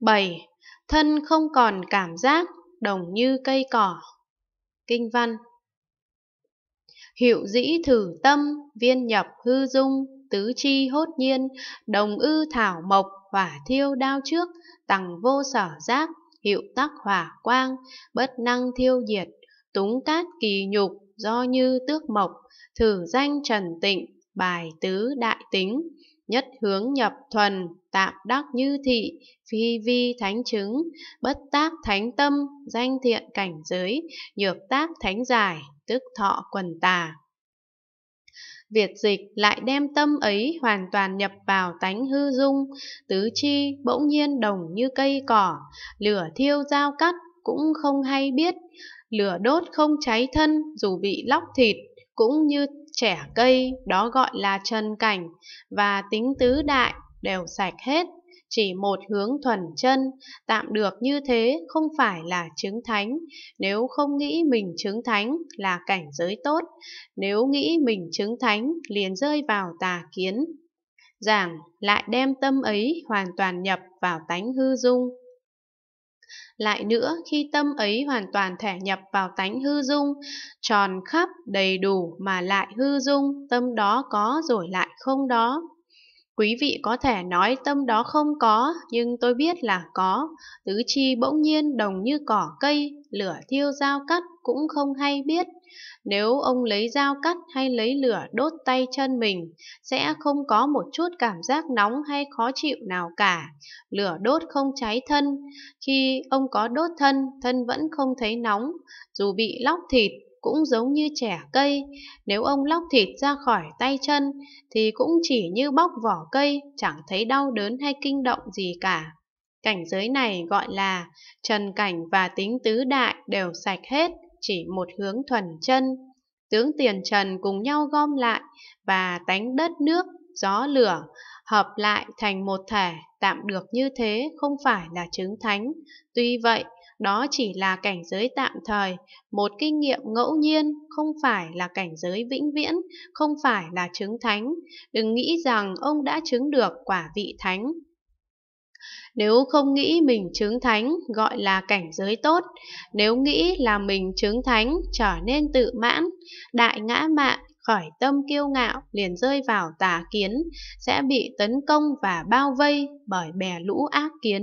7. Thân không còn cảm giác, đồng như cây cỏ. Kinh văn Hiệu dĩ thử tâm, viên nhập hư dung, tứ chi hốt nhiên, đồng ư thảo mộc, hỏa thiêu đao trước, tầng vô sở giác, hiệu tắc hỏa quang, bất năng thiêu diệt, túng cát kỳ nhục, do như tước mộc, thử danh trần tịnh, bài tứ đại tính, nhất hướng nhập thuần, tạm đắc như thị, phi vi thánh chứng, bất tác thánh tâm, danh thiện cảnh giới, nhược tác thánh giải, tức thọ quần tà. Việt dịch lại đem tâm ấy hoàn toàn nhập vào tánh hư dung, tứ chi bỗng nhiên đồng như cây cỏ, lửa thiêu dao cắt cũng không hay biết, lửa đốt không cháy thân dù bị lóc thịt, cũng như trẻ cây đó gọi là chân cảnh và tính tứ đại đều sạch hết chỉ một hướng thuần chân tạm được như thế không phải là chứng thánh nếu không nghĩ mình chứng thánh là cảnh giới tốt nếu nghĩ mình chứng thánh liền rơi vào tà kiến giảng lại đem tâm ấy hoàn toàn nhập vào tánh hư dung lại nữa, khi tâm ấy hoàn toàn thể nhập vào tánh hư dung, tròn khắp đầy đủ mà lại hư dung, tâm đó có rồi lại không đó. Quý vị có thể nói tâm đó không có, nhưng tôi biết là có. Tứ chi bỗng nhiên đồng như cỏ cây, lửa thiêu dao cắt cũng không hay biết. Nếu ông lấy dao cắt hay lấy lửa đốt tay chân mình, sẽ không có một chút cảm giác nóng hay khó chịu nào cả. Lửa đốt không cháy thân. Khi ông có đốt thân, thân vẫn không thấy nóng. Dù bị lóc thịt, cũng giống như trẻ cây, nếu ông lóc thịt ra khỏi tay chân thì cũng chỉ như bóc vỏ cây, chẳng thấy đau đớn hay kinh động gì cả. Cảnh giới này gọi là trần cảnh và tính tứ đại đều sạch hết, chỉ một hướng thuần chân. Tướng tiền trần cùng nhau gom lại và tánh đất nước, gió lửa, hợp lại thành một thể tạm được như thế không phải là chứng thánh. Tuy vậy, đó chỉ là cảnh giới tạm thời, một kinh nghiệm ngẫu nhiên, không phải là cảnh giới vĩnh viễn, không phải là chứng thánh. Đừng nghĩ rằng ông đã chứng được quả vị thánh. Nếu không nghĩ mình chứng thánh gọi là cảnh giới tốt, nếu nghĩ là mình chứng thánh trở nên tự mãn, đại ngã mạng khỏi tâm kiêu ngạo liền rơi vào tà kiến, sẽ bị tấn công và bao vây bởi bè lũ ác kiến.